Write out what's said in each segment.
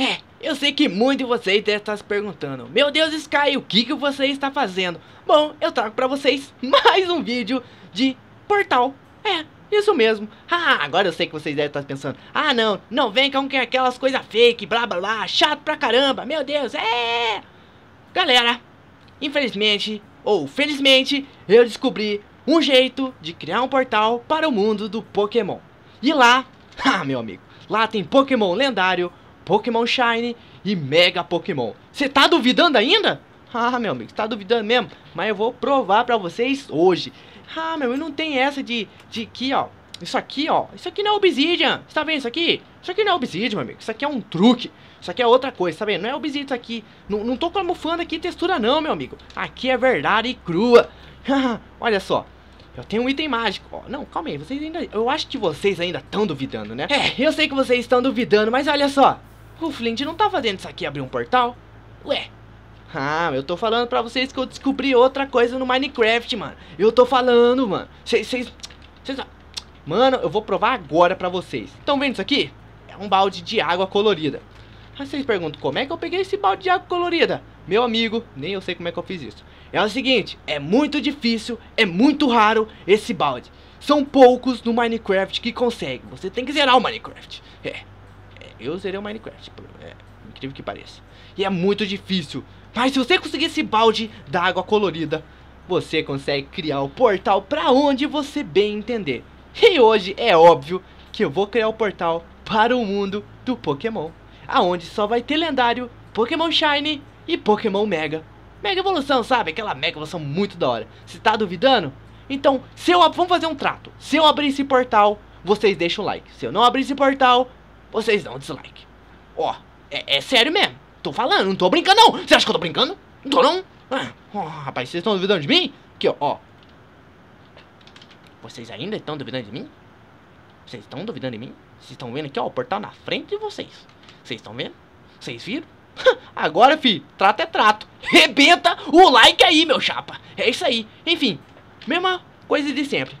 É, eu sei que muitos de vocês devem estar se perguntando: Meu Deus, Sky, o que, que você está fazendo? Bom, eu trago para vocês mais um vídeo de Portal. É, isso mesmo. Ah, agora eu sei que vocês devem estar pensando: Ah, não, não vem com é aquelas coisas fake, blá blá blá, chato pra caramba, meu Deus, é. Galera, infelizmente, ou felizmente, eu descobri um jeito de criar um portal para o mundo do Pokémon. E lá, ah, meu amigo, lá tem Pokémon lendário, Pokémon Shine e Mega Pokémon. Você tá duvidando ainda? Ah, meu amigo, tá duvidando mesmo? Mas eu vou provar pra vocês hoje. Ah, meu, e não tem essa de, de que, ó. Isso aqui, ó. Isso aqui não é Obsidian. Você tá vendo isso aqui? Isso aqui não é Obsidian, meu amigo. Isso aqui é um truque. Isso aqui é outra coisa, tá vendo? Não é Obsidian isso aqui. Não, não tô camuflando aqui textura não, meu amigo. Aqui é verdade crua. Olha só. Eu tenho um item mágico. Ó, não, calma aí, vocês ainda. Eu acho que vocês ainda estão duvidando, né? É, eu sei que vocês estão duvidando, mas olha só. O Flint não tava dentro disso aqui abrir um portal? Ué. Ah, eu tô falando pra vocês que eu descobri outra coisa no Minecraft, mano. Eu tô falando, mano. Vocês... Vocês... Mano, eu vou provar agora pra vocês. Estão vendo isso aqui? É um balde de água colorida. Aí vocês perguntam, como é que eu peguei esse balde de água colorida? Meu amigo, nem eu sei como é que eu fiz isso. É o seguinte, é muito difícil, é muito raro esse balde. São poucos no Minecraft que conseguem. Você tem que zerar o Minecraft. É, eu zerei o Minecraft, é incrível que pareça. E é muito difícil. Mas se você conseguir esse balde da água colorida, você consegue criar o portal para onde você bem entender. E hoje é óbvio que eu vou criar o portal para o mundo do Pokémon, aonde só vai ter lendário, Pokémon Shine e Pokémon Mega. Mega evolução, sabe? Aquela mega evolução muito da hora. Se tá duvidando? Então, se eu vamos fazer um trato. Se eu abrir esse portal, vocês deixam o like. Se eu não abrir esse portal, vocês dão dislike. Ó, é, é, sério mesmo. Tô falando, não tô brincando não. Você acha que eu tô brincando? Não tô não. Ah, oh, rapaz, vocês estão duvidando de mim? Aqui, ó, Vocês ainda estão duvidando de mim? Vocês estão duvidando de mim? Vocês estão vendo aqui, ó, o portal na frente de vocês. Vocês estão vendo? Vocês viram? Agora, fi, trato é trato. Rebenta o like aí, meu chapa. É isso aí. Enfim, mesma coisa de sempre.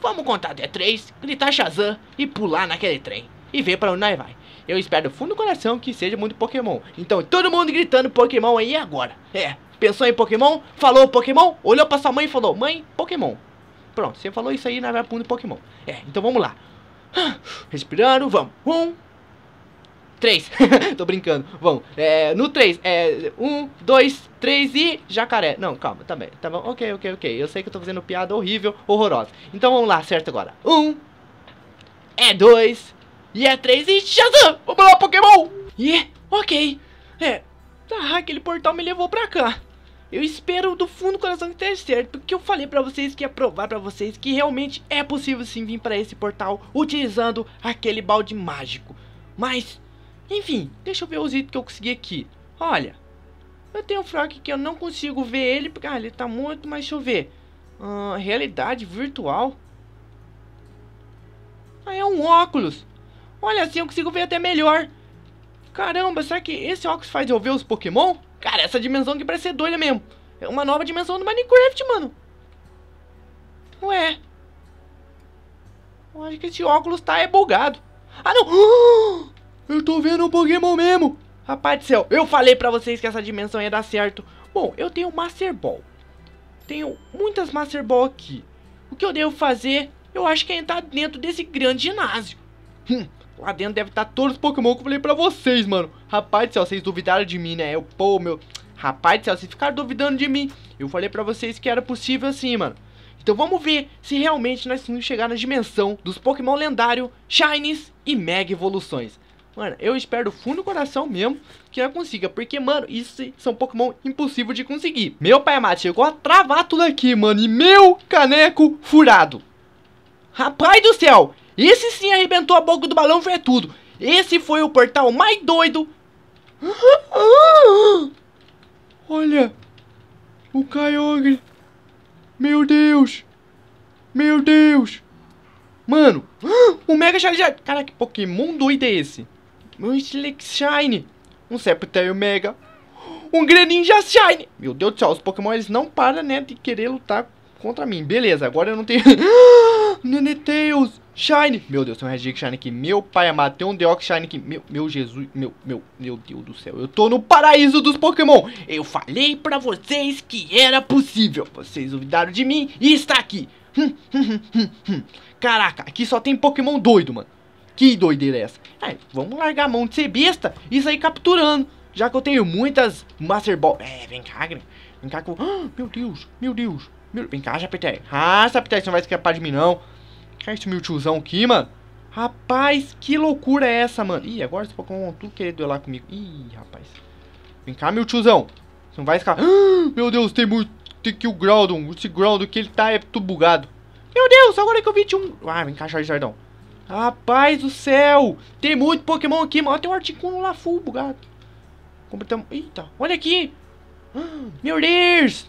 Vamos contar até três, gritar Shazam e pular naquele trem e ver para onde nós vai. Eu espero do fundo do coração que seja muito Pokémon. Então, todo mundo gritando Pokémon aí agora. É, pensou em Pokémon, falou Pokémon, olhou para sua mãe e falou, mãe, Pokémon. Pronto, você falou isso aí na vai fundo mundo Pokémon. É, então vamos lá. Respirando, vamos. Um, três Tô brincando. Vamos. É, no três é. um dois três e. Jacaré. Não, calma, tá bem. Tá bom. Ok, ok, ok. Eu sei que eu tô fazendo piada horrível, horrorosa. Então vamos lá, certo agora. Um, é dois e é 3 e Shazam! Vamos lá, Pokémon! E, é, ok. É, tá, aquele portal me levou pra cá. Eu espero do fundo do coração que esteja certo, porque eu falei pra vocês que ia provar pra vocês que realmente é possível sim vir pra esse portal utilizando aquele balde mágico. Mas, enfim, deixa eu ver os itens que eu consegui aqui. Olha, eu tenho um fraco que eu não consigo ver ele, porque ah, ele tá muito, mas deixa eu ver. Ah, realidade virtual? Ah, é um óculos. Olha, assim eu consigo ver até melhor. Caramba, será que esse óculos faz eu ver os Pokémon? Cara, essa dimensão aqui parece ser doida mesmo. É uma nova dimensão do Minecraft, mano. Ué. Eu acho que esse óculos tá é bugado. Ah, não! Eu tô vendo um Pokémon mesmo. Rapaz do céu, eu falei pra vocês que essa dimensão ia dar certo. Bom, eu tenho Master Ball. Tenho muitas Master Ball aqui. O que eu devo fazer? Eu acho que é entrar dentro desse grande ginásio. Hum, Lá dentro deve estar tá todos os Pokémon que eu falei pra vocês, mano. Rapaz do céu, vocês duvidaram de mim, né? Eu, pô, meu... Rapaz do céu, vocês ficaram duvidando de mim. Eu falei pra vocês que era possível assim, mano. Então vamos ver se realmente nós vamos chegar na dimensão dos Pokémon lendário, Shinies e Mega Evoluções. Mano, eu espero do fundo do coração mesmo que eu consiga, porque, mano, isso são Pokémon impossível de conseguir. Meu pai amado, chegou a travar tudo aqui, mano, e meu caneco furado. Rapaz do céu, esse sim arrebentou a boca do balão, foi tudo. Esse foi o portal mais doido. Olha, o Kyogre. Meu Deus. Meu Deus. Mano, o Mega Charizard. Cara, que Pokémon doido é esse? Meu Shine. Um Sceptile Mega. Um Greninja Shine. Meu Deus do céu, os Pokémon eles não param, né, de querer lutar contra mim. Beleza, agora eu não tenho... Nenetails. Shine! Meu Deus, tem um Redick Shine aqui. Meu pai amado, tem um Deox Shine aqui. Meu, meu Jesus, meu, meu, meu Deus do céu. Eu tô no paraíso dos Pokémon. Eu falei pra vocês que era possível. Vocês duvidaram de mim e está aqui. Hum, hum, hum, Caraca, aqui só tem Pokémon doido, mano. Que doideira é essa? É, vamos largar a mão de ser besta e sair capturando. Já que eu tenho muitas Master Ball. É, vem cá, Gren. Vem cá que eu... Ah, meu Deus, meu Deus. Meu... Vem cá, Japeté. Ah, Japeté, você não vai escapar de mim, não. Cara, esse meu tiozão aqui, mano? Rapaz, que loucura é essa, mano? Ih, agora esse Pokémon tu querer duelar comigo. Ih, rapaz. Vem cá, meu tiozão. Você não vai escapar. Ah, meu Deus, tem muito. Tem que o Groudon. Esse Groudon que ele tá é tudo bugado. Meu Deus, agora é que eu vi um. Ah, vem cá, jardão Rapaz do céu! Tem muito Pokémon aqui, mano. Tem um Articuno lá full bugado. Completamos. Eita, olha aqui! Ah, meu Deus!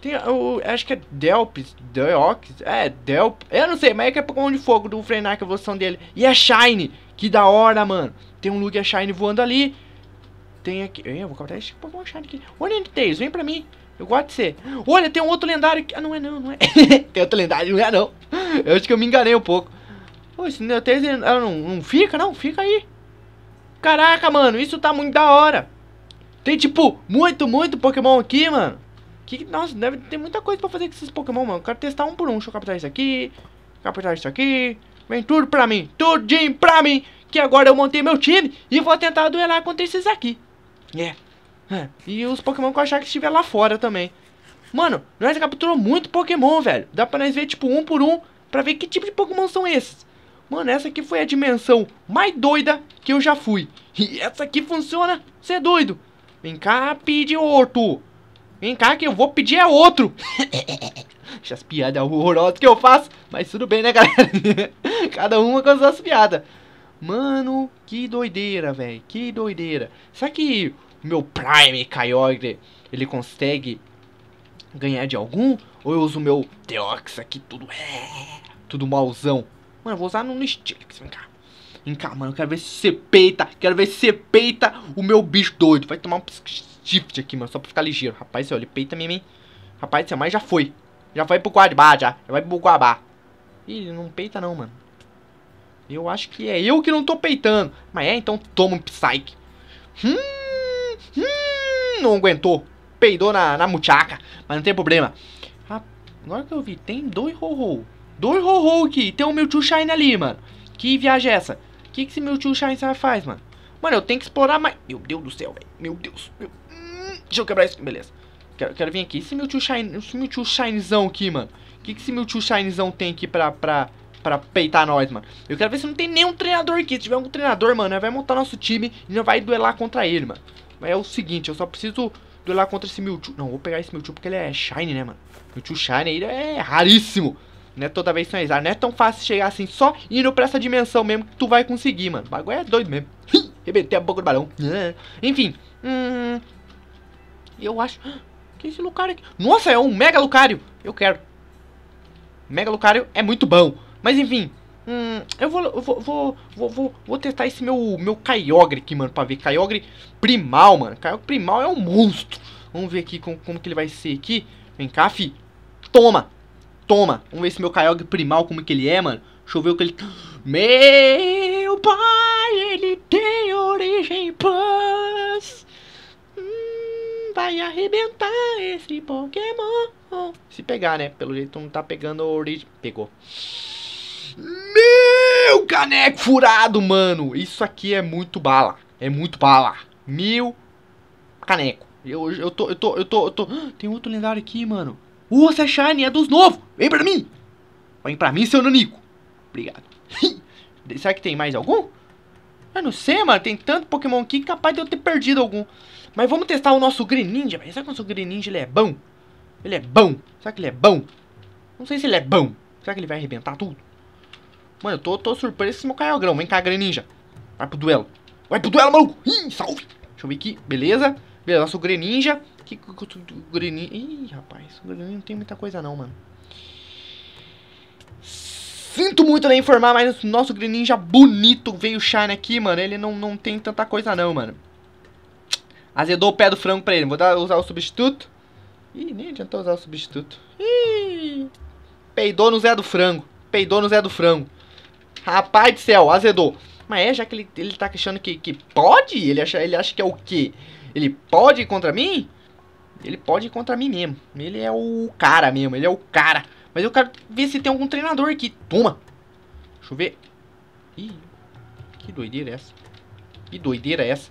Tem o acho que é Delpis, Deox, é, Delp, eu não sei, mas é que é Pokémon de fogo do frenar que é a evolução dele. E a Shine, que da hora, mano. Tem um Lugia Shine voando ali. Tem aqui, eu vou capturar esse Pokémon Shine aqui. Olha, Tails, vem pra mim. Eu gosto de ser. Olha, tem um outro lendário aqui. Ah, não é não, não é. tem outro lendário, não é não. Eu acho que eu me enganei um pouco. Pô, esse Tails, ah, não, não fica, não? Fica aí. Caraca, mano, isso tá muito da hora. Tem, tipo, muito, muito Pokémon aqui, mano. Que, nossa, deve ter muita coisa pra fazer com esses Pokémon, mano. Eu quero testar um por um. Deixa eu capturar isso aqui. Capturar isso aqui. Vem tudo pra mim. Tudinho pra mim. Que agora eu montei meu time e vou tentar duelar contra esses aqui. É. é. E os Pokémon que eu achar que estiver lá fora também. Mano, nós capturou muito Pokémon, velho. Dá pra nós ver, tipo, um por um. Pra ver que tipo de Pokémon são esses. Mano, essa aqui foi a dimensão mais doida que eu já fui. E essa aqui funciona, você é doido. Vem cá, Pidioto. Vem cá que eu vou pedir é outro. as piadas horrorosas que eu faço. Mas tudo bem, né, galera? Cada uma com as suas piadas. Mano, que doideira, velho. Que doideira. Será que meu Prime Kyogre, ele consegue ganhar de algum? Ou eu uso meu Deox aqui, tudo... Tudo malzão. Mano, eu vou usar no, Nistilix, vem cá. Vem cá, mano, eu quero ver se você peita. Quero ver se você peita o meu bicho doido. Vai tomar um shift aqui, mano, só pra ficar ligeiro. Rapaz, olha, ele peita mesmo, hein? Rapaz, céu, mas já foi. Já vai pro Guarabá, já. Já vai pro Guabá. Ih, ele não peita não, mano. Eu acho que é eu que não tô peitando. Mas é, então toma um Psyche. Hum, hum, não aguentou. Peidou na, na muchaca. Mas não tem problema. agora que eu vi, tem dois ho-ho. Dois ho-ho aqui. Tem o meu tio Shine ali, mano. Que viagem é essa? O que, que esse meu tio Shine faz, mano? Mano, eu tenho que explorar mais. Meu Deus do céu, velho. Meu Deus. Meu Deixa eu quebrar isso. Beleza. Quero, quero vir aqui. esse Mewtwo meu tio Shine. esse meu tio Shinezão aqui, mano. O que, que esse meu tio Shinezão tem aqui pra. pra pra peitar nós, mano. Eu quero ver se não tem nenhum treinador aqui. Se tiver algum treinador, mano, vai montar nosso time e não vai duelar contra ele, mano. Mas é o seguinte, eu só preciso duelar contra esse Mewtwo. Não, vou pegar esse Mewtwo porque ele é Shine, né, mano? Mewtwo Shine aí é raríssimo. Não é toda vez são exato. Não é tão fácil chegar assim, só indo pra essa dimensão mesmo que tu vai conseguir, mano. O bagulho é doido mesmo. Rebentei a boca do balão. Enfim. Hum, eu acho... Ah, que esse Lucario aqui? Nossa, é um Mega Lucario! Eu quero. Mega Lucario é muito bom. Mas enfim, Hum, eu vou, eu vou, vou, vou, vou testar esse meu, meu Kyogre aqui, mano, pra ver. Kyogre Primal, mano. Kyogre Primal é um monstro. Vamos ver aqui como, como que ele vai ser aqui. Vem cá, fi. Toma. Toma. Vamos ver esse meu Kyogre Primal, como que ele é, mano. Deixa eu ver o que ele... Tá- meu pai, ele tem origem pan vai arrebentar esse Pokémon. Se pegar, né? Pelo jeito não tá pegando o origem. Pegou. Meu caneco furado, mano. Isso aqui é muito bala. É muito bala. Mil caneco. Eu, eu tô, eu tô, eu tô, eu tô. Ah, tem outro lendário aqui, mano. Uh, essa é é dos novos. Vem pra mim. Vem pra mim, seu nanico. Obrigado. Será que tem mais algum? Eu não sei, mano. Tem tanto Pokémon aqui que é capaz de eu ter perdido algum. Mas vamos testar o nosso Greninja, velho. Será que o nosso Greninja ele é bom? Ele é bom. Será que ele é bom? Não sei se ele é bom. Será que ele vai arrebentar tudo? Mano, eu tô, tô surpreso com esse meu caiogrão. Vem cá, Greninja. Vai pro duelo. Vai pro duelo, maluco. Ih, salve. Deixa eu ver aqui. Beleza. Beleza, nosso Greninja. Que, que, que, que, Greninja... Ih, rapaz. O Greninja não tem muita coisa não, mano. Sinto muito, nem né, informar, mas o nosso Greninja bonito veio Shine aqui, mano. Ele não, não tem tanta coisa não, mano. Azedou o pé do frango pra ele. Vou dar, usar o substituto. Ih, nem adiantou usar o substituto. Ih, peidou no Zé do Frango. Peidou no Zé do Frango. Rapaz do céu, azedou. Mas é, já que ele, ele tá achando que, que pode? Ele acha, ele acha que é o quê? Ele pode ir contra mim? Ele pode ir contra mim mesmo. Ele é o cara mesmo, ele é o cara. Mas eu quero ver se tem algum treinador aqui. Toma! Deixa eu ver. Ih, que doideira é essa? Que doideira é essa?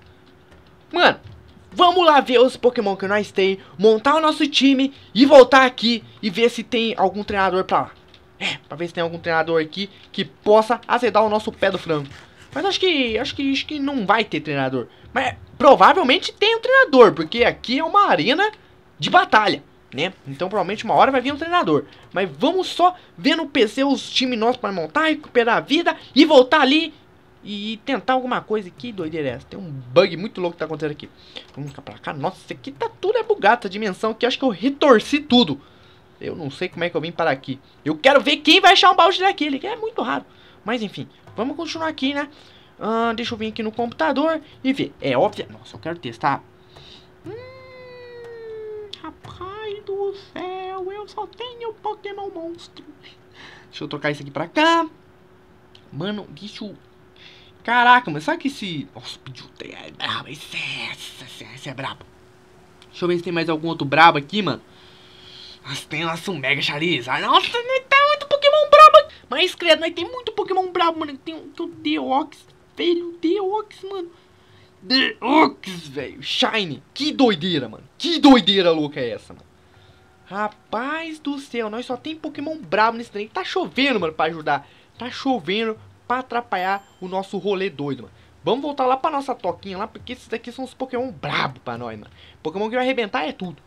Mano, vamos lá ver os Pokémon que nós tem, montar o nosso time e voltar aqui e ver se tem algum treinador pra lá. É, pra ver se tem algum treinador aqui que possa azedar o nosso pé do frango. Mas acho que, acho que, acho que não vai ter treinador. Mas provavelmente tem um treinador, porque aqui é uma arena de batalha né? Então provavelmente uma hora vai vir um treinador. Mas vamos só ver no PC os times nossos para montar, recuperar a vida e voltar ali e tentar alguma coisa. Que doideira é essa? Tem um bug muito louco que tá acontecendo aqui. Vamos ficar pra cá. Nossa, isso aqui tá tudo é bugado, essa dimensão aqui. Acho que eu retorci tudo. Eu não sei como é que eu vim para aqui. Eu quero ver quem vai achar um balde daquele, que é muito raro. Mas enfim, vamos continuar aqui, né? Ah, deixa eu vir aqui no computador e ver. É óbvio... Nossa, eu quero testar céu, eu só tenho Pokémon monstro. Deixa eu trocar isso aqui pra cá. Mano, bicho. Caraca, mas sabe que esse... Nossa, pediu... É brabo, é, esse é... Esse é, esse é brabo. Deixa eu ver se tem mais algum outro brabo aqui, mano. tem temos um Mega Charizard. Nossa, não né, tá muito Pokémon brabo. Mas, credo, nós né, tem muito Pokémon brabo, mano. Tem, tem o Deox, velho. Deox, mano. Deox, velho. Shine. Que doideira, mano. Que doideira louca é essa, mano. Rapaz do céu, nós só tem Pokémon brabo nesse trem. Tá chovendo, mano, pra ajudar. Tá chovendo pra atrapalhar o nosso rolê doido, mano. Vamos voltar lá pra nossa toquinha lá, porque esses daqui são os Pokémon brabo pra nós, mano. Pokémon que vai arrebentar é tudo.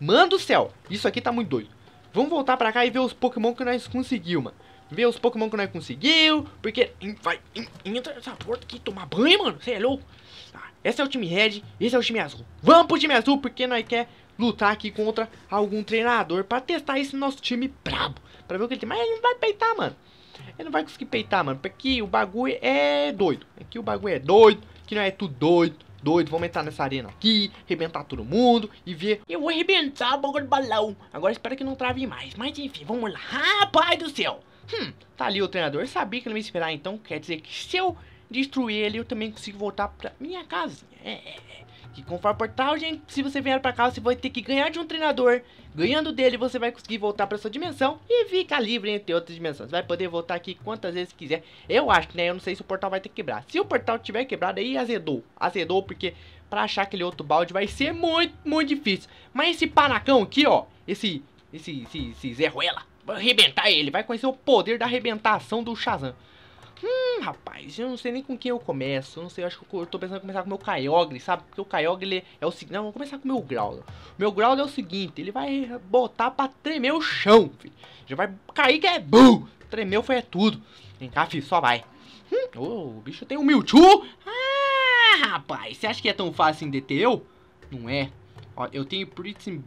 Mano do céu, isso aqui tá muito doido. Vamos voltar pra cá e ver os Pokémon que nós conseguiu, mano. Ver os Pokémon que nós conseguiu, porque... Vai, entra nessa porta aqui tomar banho, mano. Você é louco? Tá, esse é o time Red, esse é o time Azul. Vamos pro time Azul, porque nós quer lutar aqui contra algum treinador para testar esse nosso time brabo. Pra ver o que ele tem. Mas ele não vai peitar, mano. Ele não vai conseguir peitar, mano. Porque o bagulho é doido. Aqui é o bagulho é doido. Que não é tudo doido. Doido, vamos entrar nessa arena aqui, arrebentar todo mundo e ver. Eu vou arrebentar o bagulho do balão. Agora espero que não trave mais. Mas enfim, vamos lá. Rapaz do céu! Hum, tá ali o treinador. Eu sabia que ele me esperar, então quer dizer que se eu destruir ele, eu também consigo voltar pra minha casinha. É, é, é. Que conforme o portal, gente, se você vier para cá, você vai ter que ganhar de um treinador. Ganhando dele, você vai conseguir voltar para sua dimensão e fica livre entre outras dimensões. Vai poder voltar aqui quantas vezes quiser. Eu acho, né? Eu não sei se o portal vai ter que quebrar. Se o portal tiver quebrado, aí azedou. Azedou porque para achar aquele outro balde vai ser muito, muito difícil. Mas esse panacão aqui, ó, esse, esse, esse, esse Zé Ruela, vai arrebentar ele. Vai conhecer o poder da arrebentação do Shazam. Hum, rapaz, eu não sei nem com quem eu começo. Eu não sei, eu acho que eu, tô pensando em começar com o meu Kyogre, sabe? Porque o Kyogre, ele é o seguinte... Não, vou começar com o meu Growler. O meu Growler é o seguinte, ele vai botar pra tremer o chão, filho. Já vai cair que é bum! Tremeu foi é tudo. Vem cá, filho, só vai. Hum, oh, o bicho tem um Mewtwo? Ah, rapaz, você acha que é tão fácil em deter eu? Não é. Ó, eu tenho Pritzin...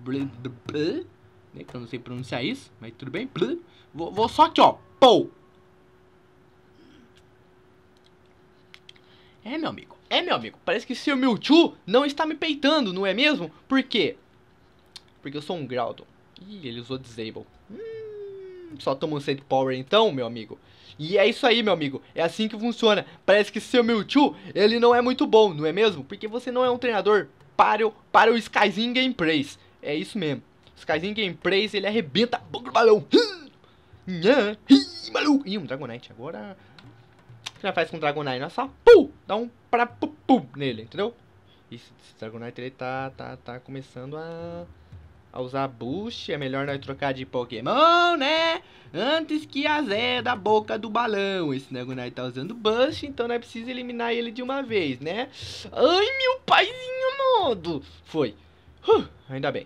Né, que eu não sei pronunciar isso, mas tudo bem. Vou, vou só aqui, ó. Pou! É, meu amigo. É, meu amigo. Parece que seu Mewtwo não está me peitando, não é mesmo? Por quê? Porque eu sou um Groudon. Ih, ele usou Disable. Hum, só toma um Power então, meu amigo. E é isso aí, meu amigo. É assim que funciona. Parece que seu Mewtwo, ele não é muito bom, não é mesmo? Porque você não é um treinador para o, para o Skyzin Gameplays. É isso mesmo. Skyzinho Gameplays, ele arrebenta. Hum. Balão. Ih, um Dragonite. Agora o que nós faz com o Dragonite? Nós só dá um pra pum pum nele, entendeu? Isso, esse Dragonite ele tá, tá, tá começando a, a usar Bush. É melhor nós trocar de Pokémon, né? Antes que a Zé da boca do balão. Esse Dragonite tá usando Bush, então nós precisamos eliminar ele de uma vez, né? Ai, meu paizinho modo! Foi. Uh, ainda bem.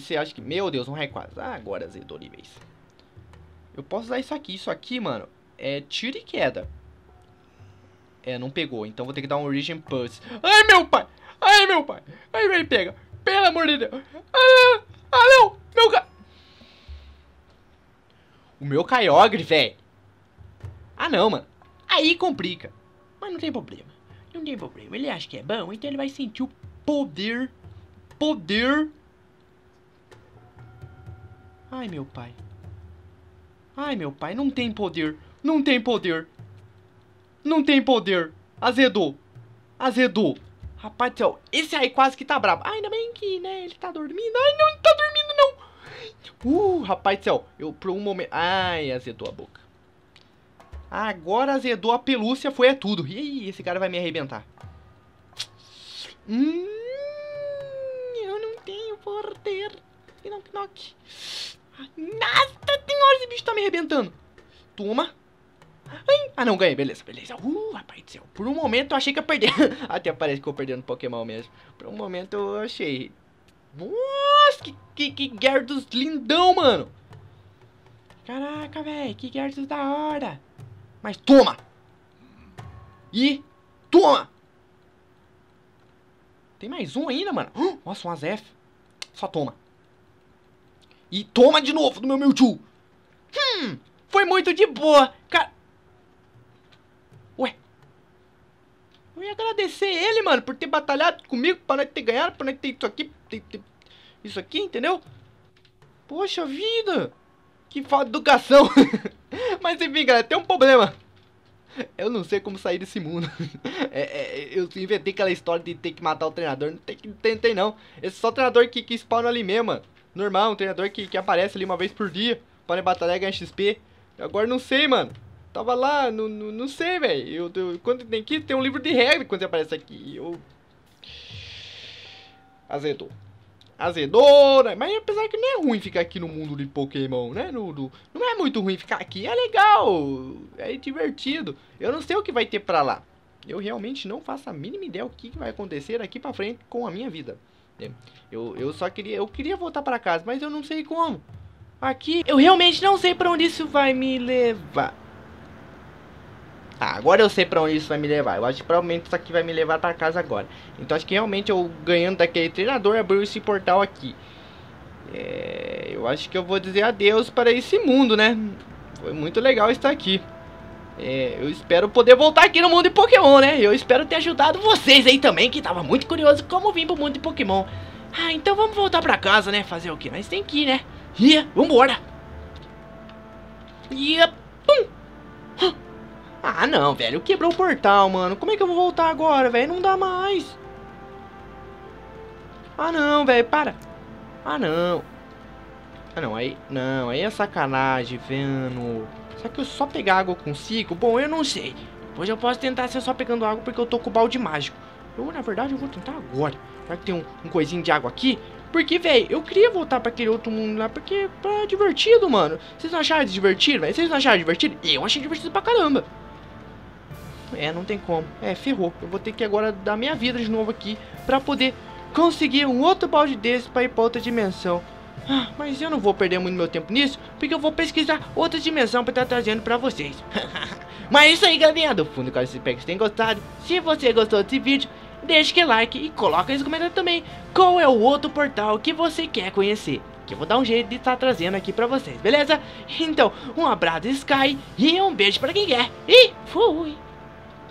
Você acha que... Meu Deus, um requase. Ah, agora zedou níveis. Eu posso usar isso aqui. Isso aqui, mano, é tiro e queda. É, não pegou. Então vou ter que dar um Origin Pulse. Ai, meu pai! Ai, meu pai! Ai, vem pega! Pelo amor de Deus! Ah, ah não! Meu ca... O meu Kyogre, velho! Ah, não, mano. Aí complica. Mas não tem problema. Não tem problema. Ele acha que é bom, então ele vai sentir o poder. Poder. Ai, meu pai. Ai, meu pai. Não tem poder. Não tem poder. Não tem poder. Azedou. Azedou. Rapaz do céu, esse aí quase que tá brabo. Ai, ah, ainda bem que, né, ele tá dormindo. Ai, não, ele tá dormindo, não. Uh, rapaz do céu, eu por um momento... Ai, azedou a boca. Agora azedou a pelúcia, foi é tudo. Ih, esse cara vai me arrebentar. Hum, eu não tenho poder. Knock, knock. Nossa senhora, esse bicho tá me arrebentando. Toma. Ai, ah, não, ganhei. Beleza, beleza. Uh, rapaz do céu. Por um momento eu achei que ia perder. Até parece que eu perdendo Pokémon mesmo. Por um momento eu achei. Nossa, que, que, que Gerdos lindão, mano. Caraca, velho. Que Gerdos da hora. Mas toma. E toma. Tem mais um ainda, mano. Nossa, um Azef. Só toma. E toma de novo do meu Mewtwo. Hum, foi muito de boa. Cara, Eu ia agradecer ele, mano, por ter batalhado comigo, pra nós ter ganhado, pra nós ter isso aqui, ter, ter isso aqui, entendeu? Poxa vida! Que falta de educação! Mas enfim, galera, tem um problema. Eu não sei como sair desse mundo. É, é, eu inventei aquela história de ter que matar o treinador. Não tem, que tentei, não. Esse é só treinador que, que spawna ali mesmo, mano. Normal, um treinador que, que aparece ali uma vez por dia. Para batalhar ganhar XP. Agora não sei, mano. Tava lá, não, não, não sei, velho. Eu, eu, quando tem que ter um livro de regra quando aparece aqui. Eu... Azedou. Azedou, né? Mas apesar que não é ruim ficar aqui no mundo de Pokémon, né? No, não é muito ruim ficar aqui. É legal. É divertido. Eu não sei o que vai ter pra lá. Eu realmente não faço a mínima ideia o que vai acontecer aqui pra frente com a minha vida. É. Eu, eu só queria... Eu queria voltar pra casa, mas eu não sei como. Aqui, eu realmente não sei pra onde isso vai me levar. Tá, agora eu sei pra onde isso vai me levar. Eu acho que provavelmente isso aqui vai me levar pra casa agora. Então acho que realmente eu ganhando daquele treinador abriu esse portal aqui. É, eu acho que eu vou dizer adeus para esse mundo, né? Foi muito legal estar aqui. É, eu espero poder voltar aqui no mundo de Pokémon, né? Eu espero ter ajudado vocês aí também, que tava muito curioso como vim pro mundo de Pokémon. Ah, então vamos voltar pra casa, né? Fazer o que? Nós tem que ir, né? Ia, vambora! Ia, pum! Huh. Ah, não, velho. Quebrou o portal, mano. Como é que eu vou voltar agora, velho? Não dá mais. Ah, não, velho. Para. Ah, não. Ah, não. Aí, não. Aí é sacanagem, vendo. Será que eu só pegar água consigo? Bom, eu não sei. Hoje eu posso tentar ser só pegando água porque eu tô com o balde mágico. Eu, na verdade, eu vou tentar agora. Será que tem um, um coisinho de água aqui? Porque, velho, eu queria voltar pra aquele outro mundo lá, porque é divertido, mano. Vocês não acharam divertido, velho? Vocês não acharam divertido? Eu achei divertido pra caramba. É, não tem como. É, ferrou. Eu vou ter que agora dar minha vida de novo aqui para poder conseguir um outro balde desse para ir para outra dimensão. Ah, mas eu não vou perder muito meu tempo nisso, porque eu vou pesquisar outra dimensão para estar trazendo para vocês. mas é isso aí, galerinha do fundo, caso espero que vocês tenham gostado. Se você gostou desse vídeo, deixe que like e coloca nos comentários também qual é o outro portal que você quer conhecer. Que eu vou dar um jeito de estar trazendo aqui pra vocês, beleza? Então, um abraço Sky e um beijo pra quem quer. E fui!